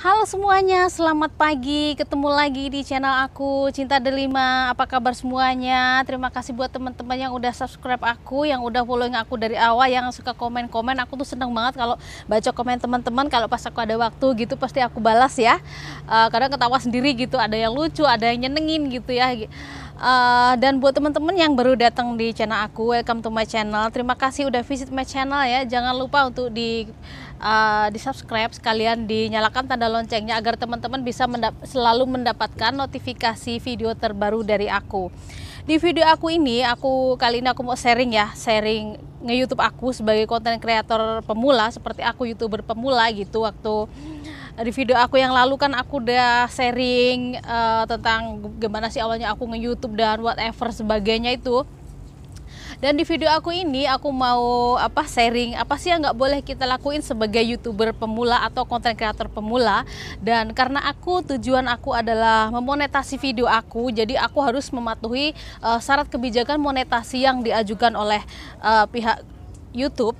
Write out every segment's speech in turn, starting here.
Halo semuanya, selamat pagi. Ketemu lagi di channel aku Cinta Delima. Apa kabar semuanya? Terima kasih buat teman-teman yang udah subscribe aku, yang udah following aku dari awal, yang suka komen-komen. Aku tuh seneng banget kalau baca komen teman-teman. Kalau pas aku ada waktu gitu, pasti aku balas ya. Uh, kadang ketawa sendiri gitu. Ada yang lucu, ada yang nyenengin gitu ya. Uh, dan buat teman-teman yang baru datang di channel aku, welcome to my channel. Terima kasih udah visit my channel ya. Jangan lupa untuk di uh, di subscribe sekalian dinyalakan tanda loncengnya agar teman-teman bisa mendap selalu mendapatkan notifikasi video terbaru dari aku. Di video aku ini, aku kali ini aku mau sharing ya, sharing nge YouTube aku sebagai konten kreator pemula seperti aku youtuber pemula gitu waktu di video aku yang lalu kan aku udah sharing uh, tentang gimana sih awalnya aku nge-YouTube dan whatever sebagainya itu. Dan di video aku ini aku mau apa sharing apa sih yang nggak boleh kita lakuin sebagai youtuber pemula atau konten kreator pemula. Dan karena aku tujuan aku adalah memonetasi video aku, jadi aku harus mematuhi uh, syarat kebijakan monetasi yang diajukan oleh uh, pihak YouTube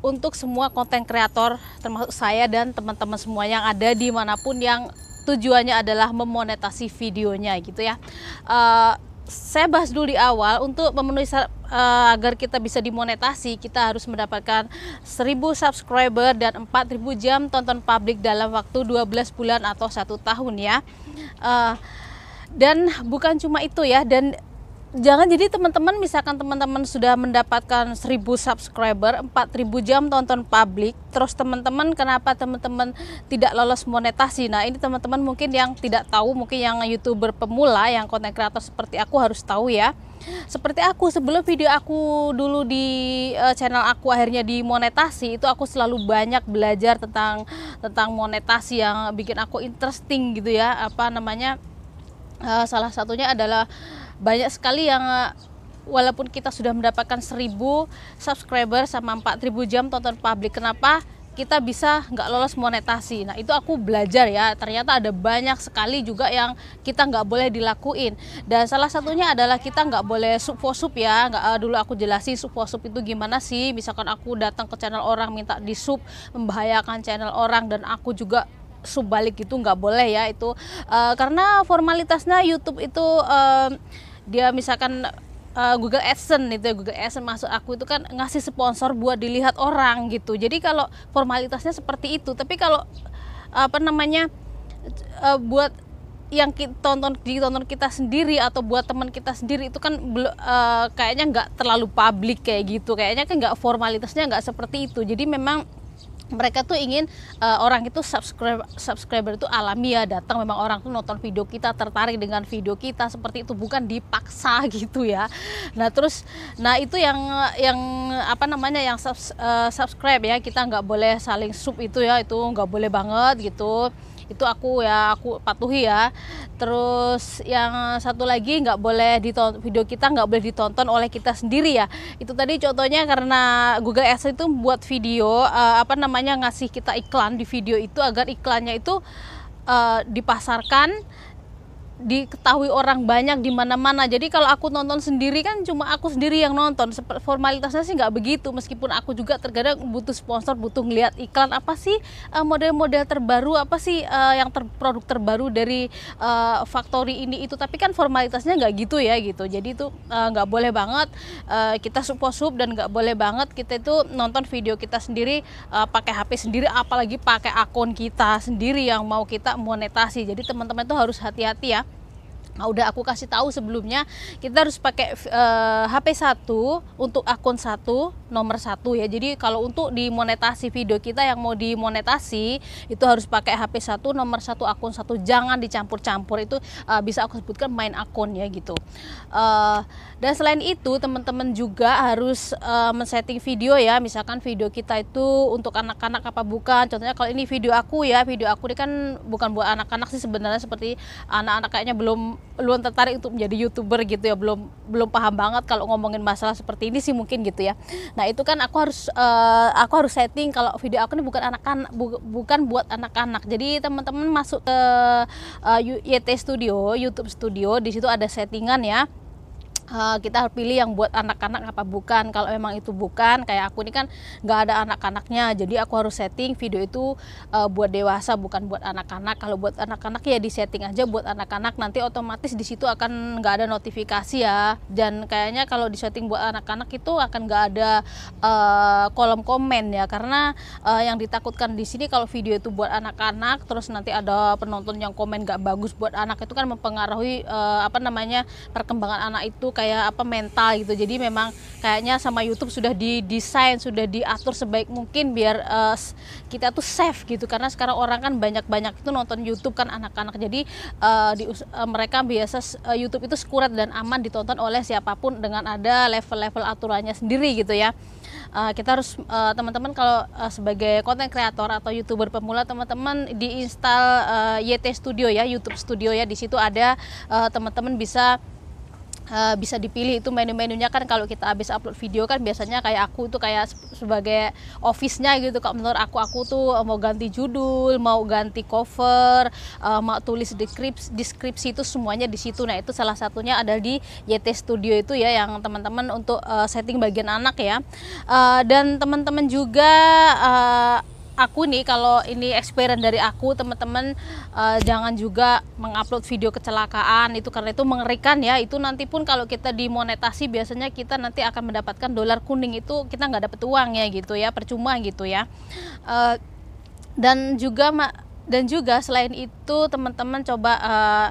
untuk semua konten kreator termasuk saya dan teman-teman semua yang ada dimanapun yang tujuannya adalah memonetasi videonya gitu ya. Uh, saya bahas dulu di awal untuk memenuhi uh, agar kita bisa dimonetasi kita harus mendapatkan 1000 subscriber dan 4000 jam tonton publik dalam waktu 12 bulan atau satu tahun ya uh, dan bukan cuma itu ya dan jangan jadi teman-teman misalkan teman-teman sudah mendapatkan 1000 subscriber 4000 jam tonton publik terus teman-teman kenapa teman-teman tidak lolos monetasi nah ini teman-teman mungkin yang tidak tahu mungkin yang youtuber pemula yang konten kreator seperti aku harus tahu ya seperti aku sebelum video aku dulu di eh, channel aku akhirnya di monetasi itu aku selalu banyak belajar tentang tentang monetasi yang bikin aku interesting gitu ya apa namanya uh, salah satunya adalah banyak sekali yang eh, walaupun kita sudah mendapatkan 1000 subscriber sama 4000 jam tonton publik kenapa kita bisa nggak lolos monetasi. Nah itu aku belajar ya, ternyata ada banyak sekali juga yang kita nggak boleh dilakuin. Dan salah satunya adalah kita nggak boleh sub for sub ya. Nggak, uh, dulu aku jelasin sub for sub itu gimana sih. Misalkan aku datang ke channel orang minta di sub, membahayakan channel orang dan aku juga sub balik itu nggak boleh ya itu. Uh, karena formalitasnya YouTube itu... Uh, dia misalkan uh, Google AdSense itu ya Google AdSense masuk aku itu kan ngasih sponsor buat dilihat orang gitu jadi kalau formalitasnya seperti itu tapi kalau apa namanya uh, buat yang kita, tonton ditonton kita sendiri atau buat teman kita sendiri itu kan uh, kayaknya nggak terlalu publik kayak gitu kayaknya kan nggak formalitasnya nggak seperti itu jadi memang mereka tuh ingin uh, orang itu subscribe subscriber itu alami ya, datang memang orang tuh nonton video kita tertarik dengan video kita seperti itu bukan dipaksa gitu ya nah terus nah itu yang yang apa namanya yang subs, uh, subscribe ya kita nggak boleh saling sub itu ya itu nggak boleh banget gitu itu aku ya aku patuhi ya terus yang satu lagi nggak boleh ditonton video kita nggak boleh ditonton oleh kita sendiri ya itu tadi contohnya karena Google Ads itu buat video uh, apa namanya ngasih kita iklan di video itu agar iklannya itu uh, dipasarkan diketahui orang banyak di mana-mana. Jadi kalau aku nonton sendiri kan cuma aku sendiri yang nonton. Formalitasnya sih nggak begitu meskipun aku juga terkadang butuh sponsor, butuh ngeliat iklan apa sih eh, model-model terbaru apa sih eh, yang ter produk terbaru dari uh, eh, factory ini itu. Tapi kan formalitasnya nggak gitu ya gitu. Jadi itu nggak boleh banget uh, kita support sub dan nggak boleh banget kita itu nonton video kita sendiri uh, pakai HP sendiri apalagi pakai akun kita sendiri yang mau kita monetasi. Jadi teman-teman itu harus hati-hati ya Nah, udah aku kasih tahu sebelumnya kita harus pakai uh, HP 1 untuk akun 1 nomor 1 ya. Jadi kalau untuk dimonetasi video kita yang mau dimonetasi itu harus pakai HP 1 nomor 1 akun 1 jangan dicampur-campur itu uh, bisa aku sebutkan main akun ya gitu. Uh, dan selain itu teman-teman juga harus uh, men-setting video ya. Misalkan video kita itu untuk anak-anak apa bukan. Contohnya kalau ini video aku ya, video aku ini kan bukan buat anak-anak sih sebenarnya seperti anak-anak kayaknya belum luan tertarik untuk menjadi youtuber gitu ya belum belum paham banget kalau ngomongin masalah seperti ini sih mungkin gitu ya nah itu kan aku harus uh, aku harus setting kalau video aku ini bukan anak-anak bu, bukan buat anak-anak jadi teman-teman masuk ke uh, eh, YT Studio YouTube Studio di situ ada settingan ya uh, kita pilih yang buat anak-anak apa bukan kalau memang itu bukan kayak aku ini kan nggak ada anak-anaknya jadi aku harus setting video itu uh, buat dewasa bukan buat anak-anak kalau buat anak-anak ya di setting aja buat anak-anak nanti otomatis di situ akan nggak ada notifikasi ya dan kayaknya kalau di setting buat anak-anak itu akan nggak ada uh, kolom komen ya karena uh, yang ditakutkan di sini kalau video itu buat anak-anak terus nanti ada penonton yang komen nggak bagus buat anak itu kan mempengaruhi uh, apa namanya perkembangan anak itu kayak apa mental gitu. Jadi memang kayaknya sama YouTube sudah didesain, sudah diatur sebaik mungkin biar uh, kita tuh safe gitu. Karena sekarang orang kan banyak-banyak itu nonton YouTube kan anak-anak. Jadi uh, di, uh, mereka biasa uh, YouTube itu sekurat dan aman ditonton oleh siapapun dengan ada level-level aturannya sendiri gitu ya uh, kita harus uh, teman-teman kalau uh, sebagai konten kreator atau youtuber pemula teman-teman diinstal uh, YT Studio ya YouTube Studio ya di situ ada uh, teman-teman bisa uh, bisa dipilih itu menu-menunya kan kalau kita habis upload video kan biasanya kayak aku tuh kayak sebagai office-nya gitu kak menurut aku aku tuh mau ganti judul mau ganti cover uh, mau tulis deskripsi, deskripsi itu semuanya di situ nah itu salah satunya ada di YT Studio itu ya yang teman-teman untuk uh, setting bagian anak ya uh, dan teman-teman juga uh, aku nih kalau ini experience dari aku teman-teman uh, jangan juga mengupload video kecelakaan itu karena itu mengerikan ya itu nanti pun kalau kita dimonetasi biasanya kita nanti akan mendapatkan dolar kuning itu kita nggak dapat uang ya gitu ya percuma gitu ya uh, dan juga dan juga selain itu teman-teman coba uh,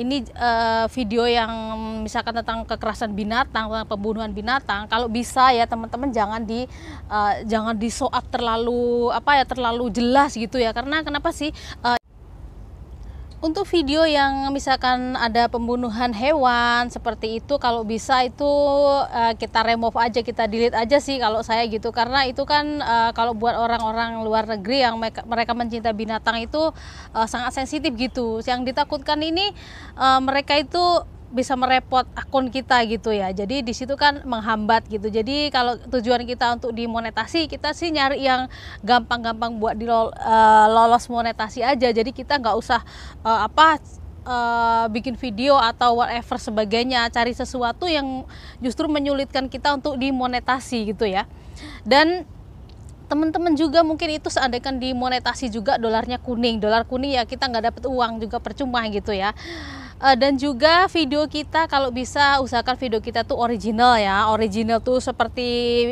ini uh, video yang misalkan tentang kekerasan binatang tentang pembunuhan binatang kalau bisa ya teman-teman jangan di uh, jangan disoap terlalu apa ya terlalu jelas gitu ya karena kenapa sih uh, untuk video yang misalkan ada pembunuhan hewan seperti itu, kalau bisa itu uh, kita remove aja, kita delete aja sih kalau saya gitu. Karena itu kan uh, kalau buat orang-orang luar negeri yang mereka, mereka mencinta binatang itu uh, sangat sensitif gitu. Yang ditakutkan ini uh, mereka itu bisa merepot akun kita gitu ya. Jadi di situ kan menghambat gitu. Jadi kalau tujuan kita untuk dimonetasi, kita sih nyari yang gampang-gampang buat dilolos eh, monetasi aja. Jadi kita nggak usah uh, apa uh, bikin video atau whatever sebagainya, cari sesuatu yang justru menyulitkan kita untuk dimonetasi gitu ya. Dan teman-teman juga mungkin itu seandainya dimonetasi juga dolarnya kuning dolar kuning ya kita nggak dapat uang juga percuma gitu ya eh, dan juga video kita kalau bisa usahakan video kita tuh original ya original tuh seperti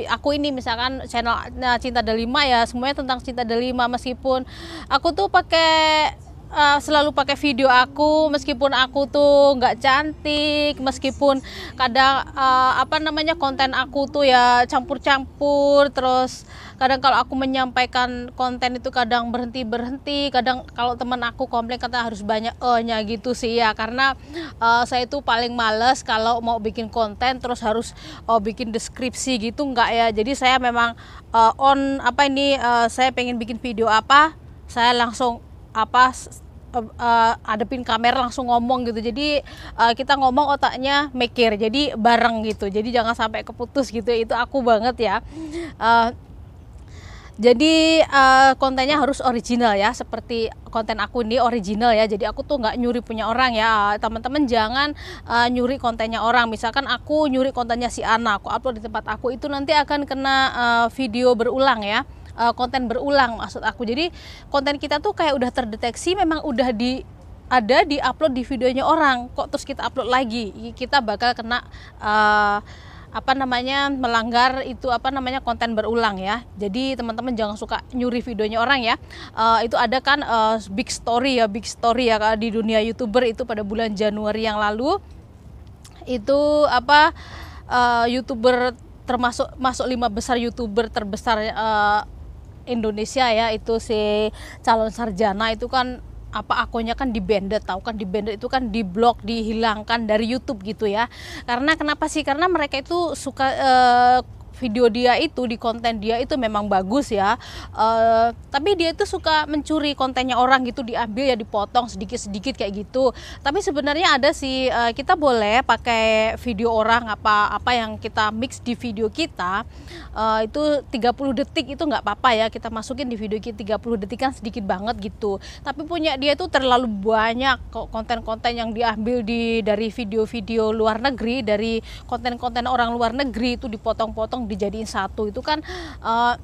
aku ini misalkan channel nah, cinta delima ya semuanya tentang cinta delima meskipun aku tuh pakai uh, selalu pakai video aku meskipun aku tuh nggak cantik meskipun kadang uh, apa namanya konten aku tuh ya campur-campur terus kadang kalau aku menyampaikan konten itu kadang berhenti berhenti kadang kalau teman aku komplain kata harus banyak e-nya gitu sih ya karena uh, saya itu paling males kalau mau bikin konten terus harus uh, bikin deskripsi gitu enggak ya jadi saya memang uh, on apa ini uh, saya pengen bikin video apa saya langsung apa uh, uh, adepin kamera langsung ngomong gitu jadi uh, kita ngomong otaknya mikir jadi bareng gitu jadi jangan sampai keputus gitu ya. itu aku banget ya uh, jadi uh, kontennya harus original ya, seperti konten aku ini original ya. Jadi aku tuh nggak nyuri punya orang ya. Teman-teman jangan uh, nyuri kontennya orang. Misalkan aku nyuri kontennya si Ana, aku upload di tempat aku itu nanti akan kena uh, video berulang ya uh, konten berulang maksud aku. Jadi konten kita tuh kayak udah terdeteksi memang udah di ada di upload di videonya orang kok terus kita upload lagi kita bakal kena uh, apa namanya melanggar itu apa namanya konten berulang ya. Jadi teman-teman jangan suka nyuri videonya orang ya. Uh, itu ada kan uh, big story ya, big story ya di dunia youtuber itu pada bulan Januari yang lalu itu apa uh, youtuber termasuk masuk lima besar youtuber terbesar uh, Indonesia ya itu si calon sarjana itu kan apa akunnya kan di banded tahu kan di banded itu kan di blok dihilangkan dari YouTube gitu ya karena kenapa sih karena mereka itu suka uh, video dia itu di konten dia itu memang bagus ya uh, tapi dia itu suka mencuri kontennya orang gitu diambil ya dipotong sedikit-sedikit kayak gitu tapi sebenarnya ada sih uh, kita boleh pakai video orang apa apa yang kita mix di video kita uh, itu 30 detik itu nggak apa-apa ya kita masukin di video kita 30 detik kan sedikit banget gitu tapi punya dia itu terlalu banyak konten-konten yang diambil di dari video-video luar negeri dari konten-konten orang luar negeri itu dipotong-potong dipotong dijadiin satu itu kan uh,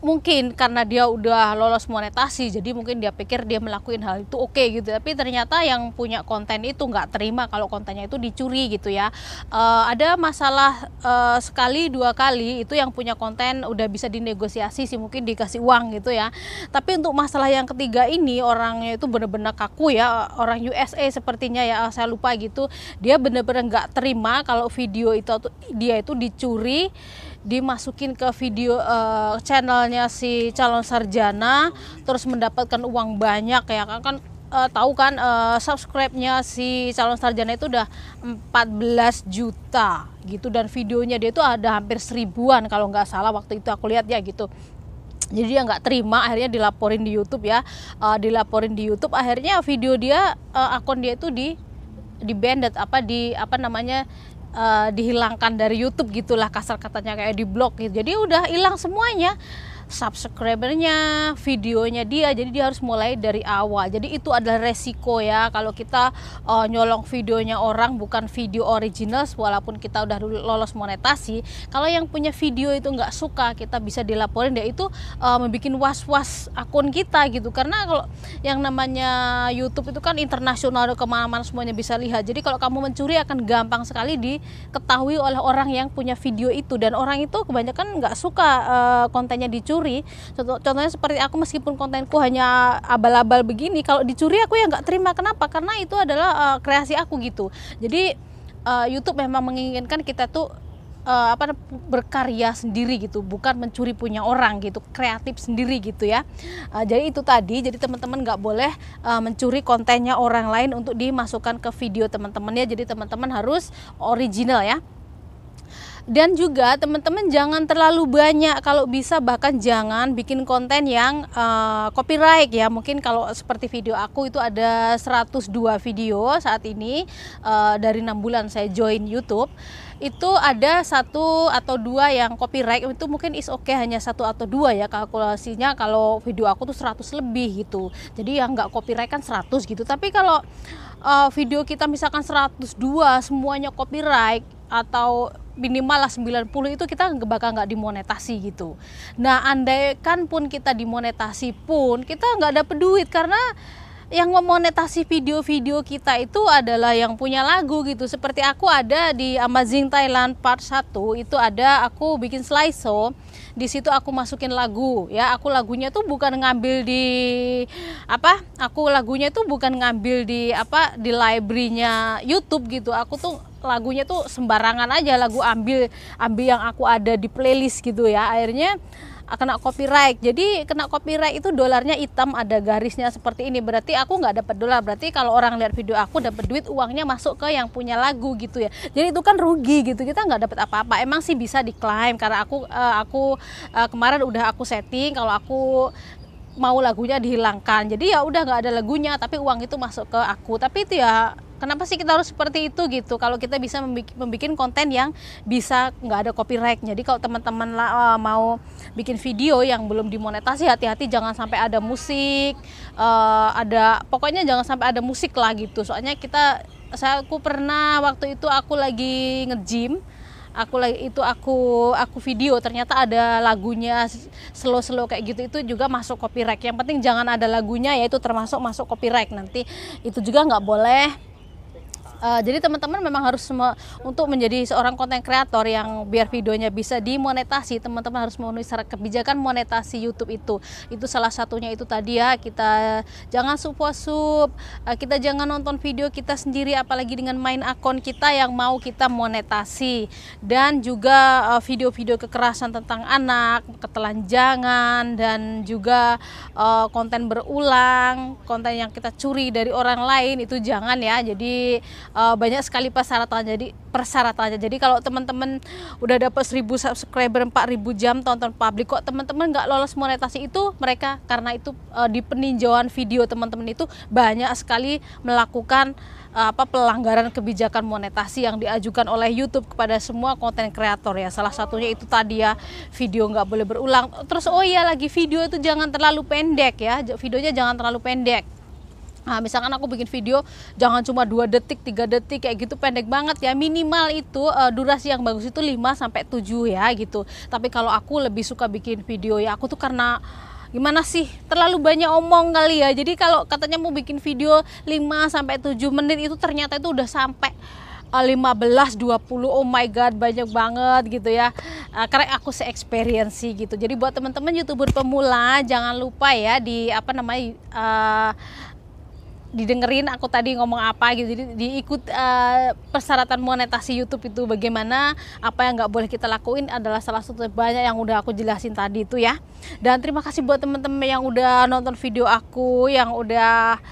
mungkin karena dia udah lolos monetasi jadi mungkin dia pikir dia melakukan hal itu oke okay, gitu tapi ternyata yang punya konten itu nggak terima kalau kontennya itu dicuri gitu ya uh, ada masalah uh, sekali dua kali itu yang punya konten udah bisa dinegosiasi sih mungkin dikasih uang gitu ya tapi untuk masalah yang ketiga ini orangnya itu benar-benar kaku ya orang USA sepertinya ya ah, saya lupa gitu dia benar-benar nggak terima kalau video itu dia itu dicuri dimasukin ke video uh, channelnya si calon sarjana terus mendapatkan uang banyak ya kan kan uh, tahu kan uh, subscribe-nya si calon sarjana itu udah 14 juta gitu dan videonya dia itu ada hampir seribuan kalau nggak salah waktu itu aku lihat ya gitu jadi dia nggak terima akhirnya dilaporin di YouTube ya uh, dilaporin di YouTube akhirnya video dia uh, akun dia itu di di banded apa di apa namanya uh, dihilangkan dari YouTube gitulah kasar katanya kayak di blog gitu. Jadi udah hilang semuanya subscribernya, videonya dia. Jadi dia harus mulai dari awal. Jadi itu adalah resiko ya kalau kita uh, nyolong videonya orang bukan video original walaupun kita udah lolos monetasi. Kalau yang punya video itu nggak suka, kita bisa dilaporin dia itu uh, eh, membuat was-was akun kita gitu. Karena kalau yang namanya YouTube itu kan internasional kemana-mana semuanya bisa lihat. Jadi kalau kamu mencuri akan gampang sekali diketahui oleh orang yang punya video itu dan orang itu kebanyakan nggak suka uh, kontennya dicuri dicuri contoh contohnya seperti aku meskipun kontenku hanya abal-abal begini kalau dicuri aku ya nggak terima kenapa karena itu adalah uh, kreasi aku gitu jadi uh, YouTube memang menginginkan kita tuh uh, apa berkarya sendiri gitu bukan mencuri punya orang gitu kreatif sendiri gitu ya uh, jadi itu tadi jadi teman-teman nggak boleh uh, mencuri kontennya orang lain untuk dimasukkan ke video teman teman ya jadi teman-teman harus original ya dan juga teman-teman jangan terlalu banyak kalau bisa bahkan jangan bikin konten yang uh, copyright ya mungkin kalau seperti video aku itu ada 102 video saat ini uh, dari enam bulan saya join YouTube itu ada satu atau dua yang copyright itu mungkin is oke okay, hanya satu atau dua ya kalkulasinya kalau video aku tuh 100 lebih gitu jadi yang nggak copyright kan 100 gitu tapi kalau uh, video kita misalkan 102 semuanya copyright atau minimal lah 90 itu kita bakal nggak dimonetasi gitu. Nah, andaikan pun kita dimonetasi pun kita nggak dapet duit karena yang memonetasi video-video kita itu adalah yang punya lagu gitu. Seperti aku ada di Amazing Thailand part 1 itu ada aku bikin slideshow. Di situ aku masukin lagu ya. Aku lagunya tuh bukan ngambil di apa? Aku lagunya tuh bukan ngambil di apa di library-nya YouTube gitu. Aku tuh lagunya tuh sembarangan aja lagu ambil ambil yang aku ada di playlist gitu ya akhirnya ah, kena copyright jadi kena copyright itu dolarnya hitam ada garisnya seperti ini berarti aku nggak dapat dolar berarti kalau orang lihat video aku dapat duit uangnya masuk ke yang punya lagu gitu ya jadi itu kan rugi gitu kita nggak dapat apa-apa emang sih bisa diklaim karena aku uh, aku uh, kemarin udah aku setting kalau aku mau lagunya dihilangkan jadi ya udah nggak ada lagunya tapi uang itu masuk ke aku tapi itu ya Kenapa sih kita harus seperti itu gitu? Kalau kita bisa membuat konten yang bisa nggak ada copyright. Jadi kalau teman-teman uh, mau bikin video yang belum dimonetasi, hati-hati jangan sampai ada musik, uh, ada pokoknya jangan sampai ada musik lah gitu. Soalnya kita, saya aku pernah waktu itu aku lagi ngejim aku lagi itu aku aku video ternyata ada lagunya slow slow kayak gitu itu juga masuk copyright yang penting jangan ada lagunya yaitu termasuk masuk copyright nanti itu juga nggak boleh Uh, jadi teman-teman memang harus me untuk menjadi seorang konten kreator yang biar videonya bisa dimonetasi, teman-teman harus memenuhi syarat kebijakan monetasi YouTube itu. Itu salah satunya itu tadi ya, kita jangan support sub uh, kita jangan nonton video kita sendiri apalagi dengan main akun kita yang mau kita monetasi. Dan juga eh, video-video uh, kekerasan tentang anak, ketelanjangan dan juga uh, konten berulang, konten yang kita curi dari orang lain itu jangan ya. Jadi uh, banyak sekali persyaratan jadi persyaratannya jadi kalau teman-teman udah dapat 1000 subscriber 4000 jam tonton publik kok teman-teman nggak lolos monetasi itu mereka karena itu uh, di peninjauan video teman-teman itu banyak sekali melakukan uh, apa pelanggaran kebijakan monetasi yang diajukan oleh YouTube kepada semua konten kreator ya salah satunya itu tadi ya video nggak boleh berulang terus oh iya lagi video itu jangan terlalu pendek ya videonya jangan terlalu pendek Nah, misalkan aku bikin video jangan cuma dua detik, tiga detik kayak gitu pendek banget ya. Minimal itu uh, durasi yang bagus itu 5 sampai tujuh ya gitu. Tapi kalau aku lebih suka bikin video ya aku tuh karena gimana sih terlalu banyak omong kali ya jadi kalau katanya mau bikin video 5 sampai tujuh menit itu ternyata itu udah sampai 15 eh, 20 oh my god banyak banget gitu ya eh, karena aku se experience gitu jadi buat teman-teman youtuber pemula jangan lupa ya di apa namanya uh, didengerin aku tadi ngomong apa gitu jadi diikut uh, persyaratan monetasi YouTube itu bagaimana apa yang nggak boleh kita lakuin adalah salah satu banyak yang udah aku jelasin tadi itu ya dan terima kasih buat temen-temen yang udah nonton video aku yang udah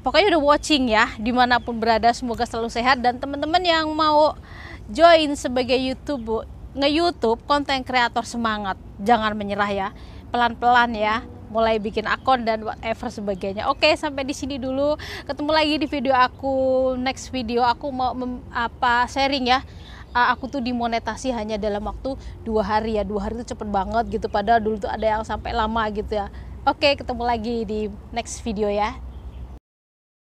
pokoknya udah watching ya dimanapun berada semoga selalu sehat dan teman-teman yang mau join sebagai YouTube nge YouTube konten kreator semangat jangan menyerah ya pelan-pelan ya mulai bikin akun dan whatever sebagainya. Oke, sampai di sini dulu. Ketemu lagi di video aku next video aku mau mem, apa sharing ya. Ah, aku tuh dimonetasi hanya dalam waktu dua hari ya. Dua hari itu cepet banget gitu. Padahal dulu tuh ada yang sampai lama gitu ya. Oke, ketemu lagi di next video ya.